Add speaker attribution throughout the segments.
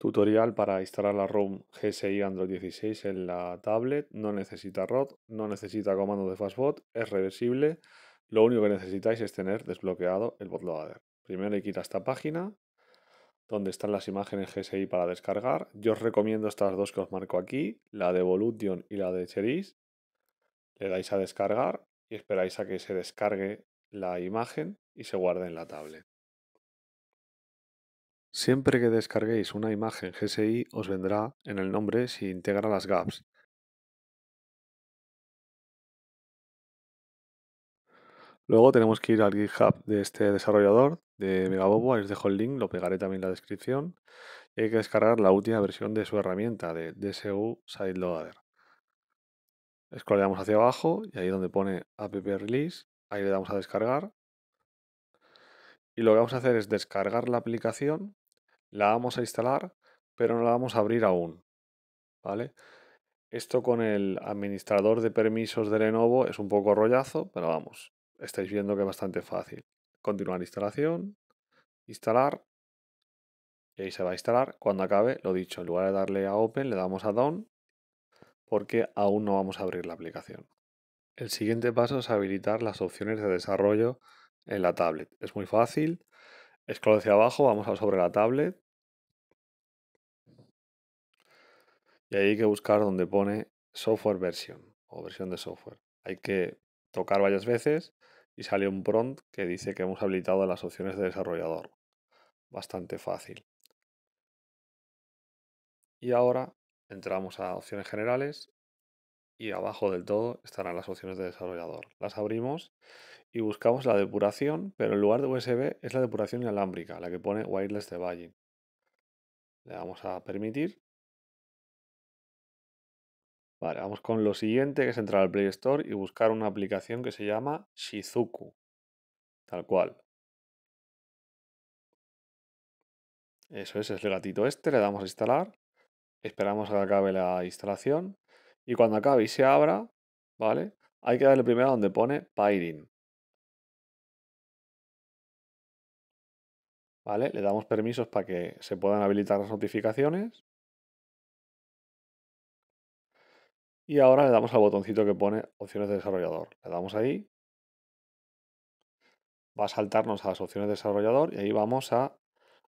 Speaker 1: Tutorial para instalar la ROM GSI Android 16 en la tablet. No necesita ROT, no necesita comando de fastbot, es reversible. Lo único que necesitáis es tener desbloqueado el bootloader. Primero le que a esta página donde están las imágenes GSI para descargar. Yo os recomiendo estas dos que os marco aquí, la de Evolution y la de Cheris. Le dais a descargar y esperáis a que se descargue la imagen y se guarde en la tablet. Siempre que descarguéis una imagen GSI os vendrá en el nombre si integra las gaps. Luego tenemos que ir al GitHub de este desarrollador de Megabobo, ahí os dejo el link, lo pegaré también en la descripción. Y hay que descargar la última versión de su herramienta de DSU Loader. Scrollamos hacia abajo y ahí donde pone app release, ahí le damos a descargar. Y lo que vamos a hacer es descargar la aplicación la vamos a instalar, pero no la vamos a abrir aún. ¿Vale? Esto con el administrador de permisos de Lenovo es un poco rollazo, pero vamos, estáis viendo que es bastante fácil. Continuar instalación, instalar, y ahí se va a instalar. Cuando acabe, lo dicho, en lugar de darle a Open, le damos a Down, porque aún no vamos a abrir la aplicación. El siguiente paso es habilitar las opciones de desarrollo en la tablet. Es muy fácil, Scroll hacia abajo, vamos a sobre la tablet. Y ahí hay que buscar donde pone software version o versión de software. Hay que tocar varias veces y sale un prompt que dice que hemos habilitado las opciones de desarrollador. Bastante fácil. Y ahora entramos a opciones generales y abajo del todo estarán las opciones de desarrollador. Las abrimos y buscamos la depuración, pero en lugar de USB es la depuración inalámbrica, la que pone wireless debugging. Le damos a permitir. Vale, vamos con lo siguiente, que es entrar al Play Store y buscar una aplicación que se llama Shizuku. Tal cual. Eso es, es el gatito este, le damos a instalar, esperamos a que acabe la instalación y cuando acabe y se abra, ¿vale? Hay que darle primero donde pone Pairing. ¿Vale? Le damos permisos para que se puedan habilitar las notificaciones. Y ahora le damos al botoncito que pone opciones de desarrollador. Le damos ahí. Va a saltarnos a las opciones de desarrollador y ahí vamos a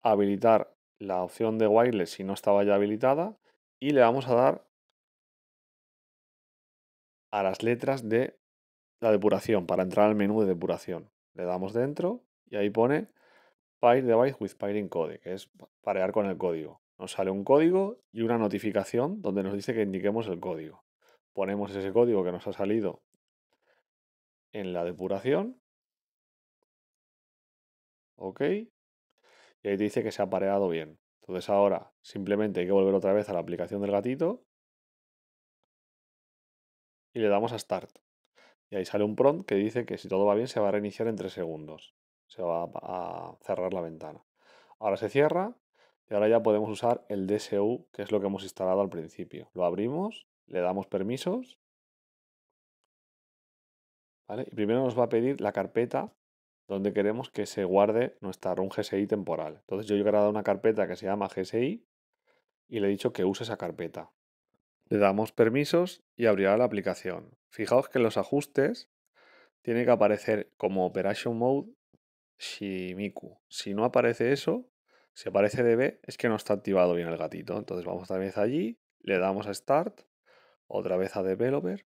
Speaker 1: habilitar la opción de wireless si no estaba ya habilitada y le vamos a dar a las letras de la depuración, para entrar al menú de depuración. Le damos dentro y ahí pone Pair Device with Pairing Code, que es parear con el código. Nos sale un código y una notificación donde nos dice que indiquemos el código. Ponemos ese código que nos ha salido en la depuración. Ok. Y ahí dice que se ha pareado bien. Entonces ahora simplemente hay que volver otra vez a la aplicación del gatito y le damos a Start. Y ahí sale un prompt que dice que si todo va bien se va a reiniciar en 3 segundos. Se va a cerrar la ventana. Ahora se cierra y ahora ya podemos usar el DSU, que es lo que hemos instalado al principio. Lo abrimos, le damos permisos. Y primero nos va a pedir la carpeta donde queremos que se guarde nuestra run GSI temporal. Entonces yo he creado una carpeta que se llama GSI y le he dicho que use esa carpeta. Le damos permisos y abrirá la aplicación. Fijaos que en los ajustes tiene que aparecer como Operation Mode Shimiku. Si no aparece eso, si aparece DB, es que no está activado bien el gatito. Entonces vamos otra vez allí, le damos a Start, otra vez a Developer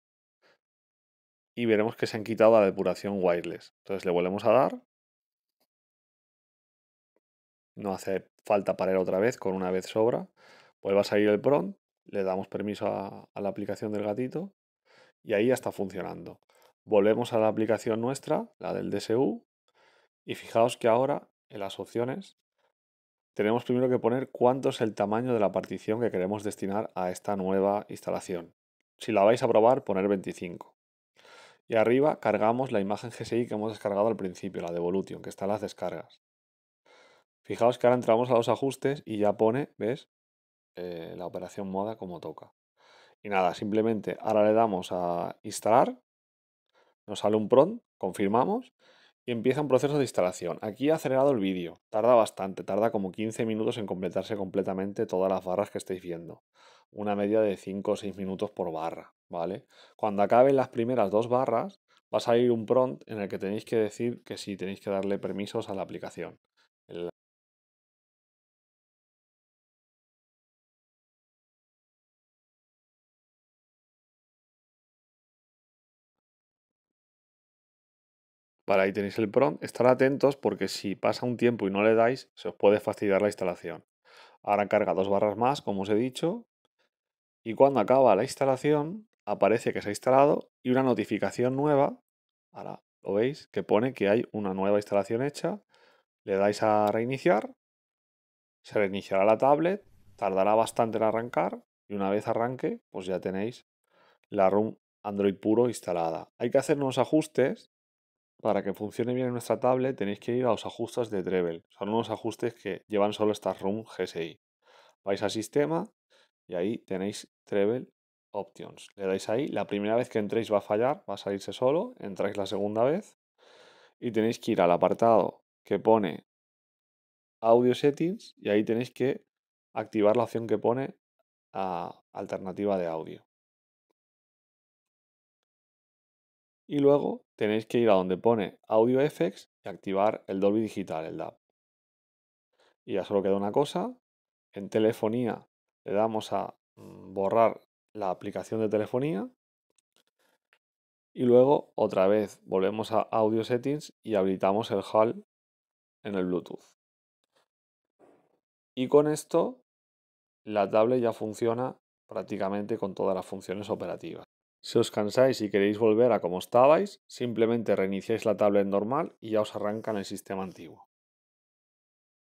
Speaker 1: y veremos que se han quitado la depuración wireless. Entonces le volvemos a dar. No hace falta parar otra vez, con una vez sobra. Vuelve a salir el prompt le damos permiso a, la aplicación del gatito y ahí ya está funcionando. Volvemos a la aplicación nuestra, la del DSU, y fijaos que ahora en las opciones tenemos primero que poner cuánto es el tamaño de la partición que queremos destinar a esta nueva instalación. Si la vais a probar, poner 25. Y arriba cargamos la imagen GSI que hemos descargado al principio, la de Volution que está en las descargas. Fijaos que ahora entramos a los ajustes y ya pone, ¿ves? Eh, la operación moda como toca. Y nada, simplemente ahora le damos a instalar, nos sale un prompt, confirmamos y empieza un proceso de instalación. Aquí ha acelerado el vídeo, tarda bastante, tarda como 15 minutos en completarse completamente todas las barras que estáis viendo. Una media de 5 o 6 minutos por barra, ¿vale? Cuando acaben las primeras dos barras, va a salir un prompt en el que tenéis que decir que si tenéis que darle permisos a la aplicación. Vale, ahí tenéis el prompt. Estar atentos porque si pasa un tiempo y no le dais, se os puede fastidiar la instalación. Ahora carga dos barras más, como os he dicho. Y cuando acaba la instalación, aparece que se ha instalado y una notificación nueva. Ahora lo veis, que pone que hay una nueva instalación hecha. Le dais a reiniciar. Se reiniciará la tablet. Tardará bastante en arrancar. Y una vez arranque, pues ya tenéis la room Android puro instalada. Hay que hacer unos ajustes para que funcione bien en nuestra tablet tenéis que ir a los ajustes de Treble. Son unos ajustes que llevan solo esta room GSI. Vais a sistema y ahí tenéis Treble Options. Le dais ahí, la primera vez que entréis va a fallar, va a salirse solo, entráis la segunda vez y tenéis que ir al apartado que pone Audio Settings y ahí tenéis que activar la opción que pone a ah, alternativa de audio. Y luego tenéis que ir a donde pone Audio FX y activar el Dolby Digital, el DAP Y ya solo queda una cosa. En telefonía le damos a mm, borrar la aplicación de telefonía. Y luego otra vez volvemos a Audio Settings y habilitamos el Hall en el Bluetooth. Y con esto la tablet ya funciona prácticamente con todas las funciones operativas. Si os cansáis y queréis volver a como estabais, simplemente reiniciáis la tablet normal y ya os arranca en el sistema antiguo.